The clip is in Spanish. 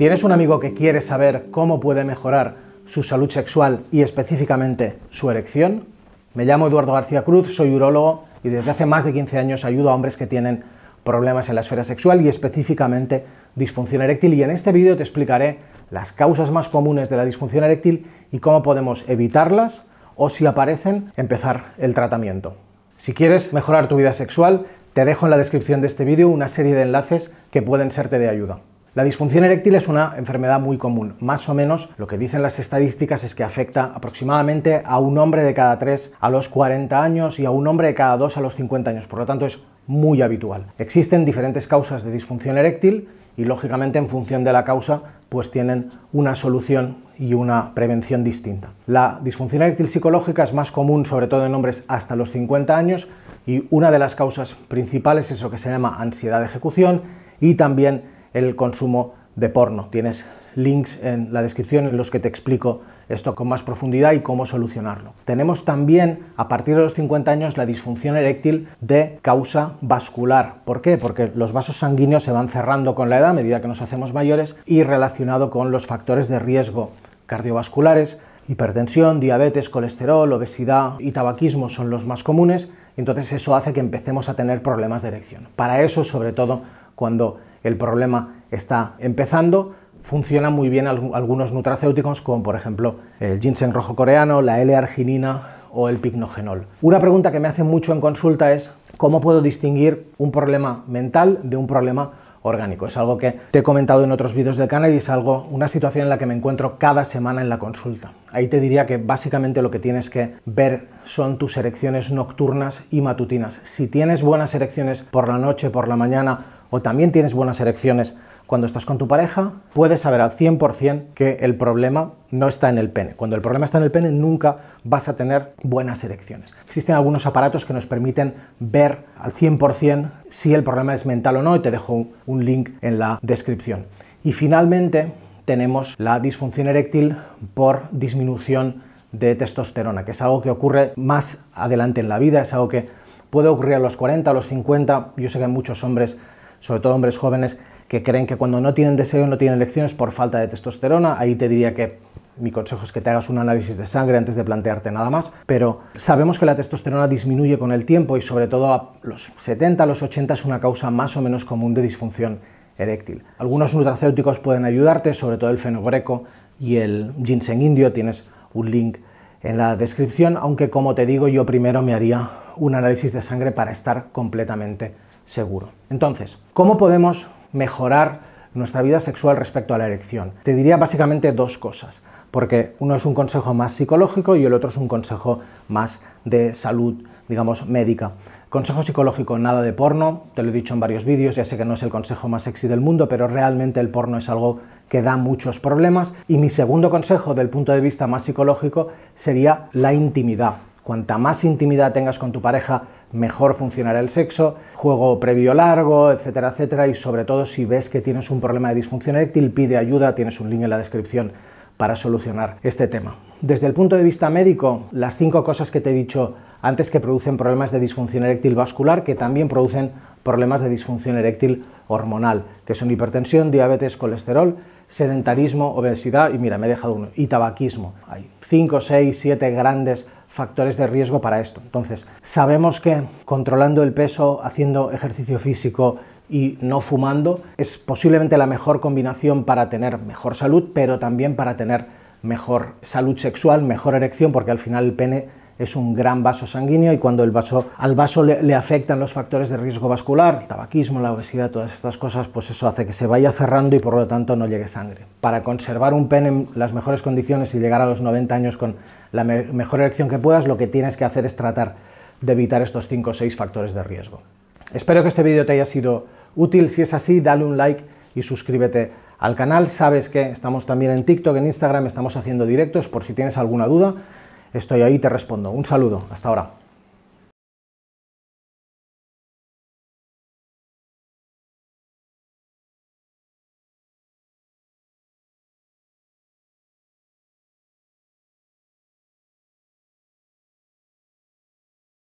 ¿Tienes un amigo que quiere saber cómo puede mejorar su salud sexual y específicamente su erección? Me llamo Eduardo García Cruz, soy urólogo y desde hace más de 15 años ayudo a hombres que tienen problemas en la esfera sexual y específicamente disfunción eréctil y en este vídeo te explicaré las causas más comunes de la disfunción eréctil y cómo podemos evitarlas o si aparecen empezar el tratamiento. Si quieres mejorar tu vida sexual, te dejo en la descripción de este vídeo una serie de enlaces que pueden serte de ayuda. La disfunción eréctil es una enfermedad muy común. Más o menos lo que dicen las estadísticas es que afecta aproximadamente a un hombre de cada tres a los 40 años y a un hombre de cada dos a los 50 años. Por lo tanto, es muy habitual. Existen diferentes causas de disfunción eréctil y lógicamente en función de la causa pues tienen una solución y una prevención distinta. La disfunción eréctil psicológica es más común sobre todo en hombres hasta los 50 años y una de las causas principales es lo que se llama ansiedad de ejecución y también el consumo de porno. Tienes links en la descripción en los que te explico esto con más profundidad y cómo solucionarlo. Tenemos también a partir de los 50 años la disfunción eréctil de causa vascular. ¿Por qué? Porque los vasos sanguíneos se van cerrando con la edad a medida que nos hacemos mayores y relacionado con los factores de riesgo cardiovasculares, hipertensión, diabetes, colesterol, obesidad y tabaquismo son los más comunes. Entonces eso hace que empecemos a tener problemas de erección. Para eso, sobre todo, cuando el problema está empezando. Funcionan muy bien algunos nutracéuticos como por ejemplo el ginseng rojo coreano, la L-arginina o el pignogenol. Una pregunta que me hacen mucho en consulta es cómo puedo distinguir un problema mental de un problema orgánico. Es algo que te he comentado en otros vídeos del canal y es algo, una situación en la que me encuentro cada semana en la consulta. Ahí te diría que básicamente lo que tienes que ver son tus erecciones nocturnas y matutinas. Si tienes buenas erecciones por la noche, por la mañana o también tienes buenas erecciones cuando estás con tu pareja, puedes saber al 100% que el problema no está en el pene. Cuando el problema está en el pene, nunca vas a tener buenas erecciones. Existen algunos aparatos que nos permiten ver al 100% si el problema es mental o no, y te dejo un link en la descripción. Y finalmente, tenemos la disfunción eréctil por disminución de testosterona, que es algo que ocurre más adelante en la vida, es algo que puede ocurrir a los 40, a los 50. Yo sé que hay muchos hombres sobre todo hombres jóvenes, que creen que cuando no tienen deseo, no tienen elecciones por falta de testosterona. Ahí te diría que mi consejo es que te hagas un análisis de sangre antes de plantearte nada más, pero sabemos que la testosterona disminuye con el tiempo y sobre todo a los 70, a los 80 es una causa más o menos común de disfunción eréctil. Algunos nutracéuticos pueden ayudarte, sobre todo el fenogreco y el ginseng indio, tienes un link en la descripción, aunque como te digo yo primero me haría un análisis de sangre para estar completamente seguro. Entonces, ¿cómo podemos mejorar nuestra vida sexual respecto a la erección? Te diría básicamente dos cosas, porque uno es un consejo más psicológico y el otro es un consejo más de salud, digamos, médica. Consejo psicológico, nada de porno, te lo he dicho en varios vídeos, ya sé que no es el consejo más sexy del mundo, pero realmente el porno es algo que da muchos problemas. Y mi segundo consejo, del punto de vista más psicológico, sería la intimidad. Cuanta más intimidad tengas con tu pareja, mejor funcionará el sexo, juego previo largo, etcétera, etcétera. Y sobre todo si ves que tienes un problema de disfunción eréctil, pide ayuda, tienes un link en la descripción para solucionar este tema. Desde el punto de vista médico, las cinco cosas que te he dicho antes que producen problemas de disfunción eréctil vascular, que también producen problemas de disfunción eréctil hormonal, que son hipertensión, diabetes, colesterol, sedentarismo, obesidad y mira, me he dejado uno, y tabaquismo. Hay 5, 6, 7 grandes factores de riesgo para esto. Entonces, sabemos que controlando el peso, haciendo ejercicio físico y no fumando es posiblemente la mejor combinación para tener mejor salud, pero también para tener mejor salud sexual, mejor erección, porque al final el pene es un gran vaso sanguíneo y cuando el vaso, al vaso le, afectan los factores de riesgo vascular, el tabaquismo, la obesidad, todas estas cosas, pues eso hace que se vaya cerrando y por lo tanto no llegue sangre. Para conservar un pene en las mejores condiciones y llegar a los 90 años con la mejor erección que puedas, lo que tienes que hacer es tratar de evitar estos 5 o 6 factores de riesgo. Espero que este vídeo te haya sido útil. Si es así, dale un like y suscríbete al canal. Sabes que estamos también en TikTok, en Instagram, estamos haciendo directos por si tienes alguna duda. Estoy ahí y te respondo. Un saludo. Hasta ahora.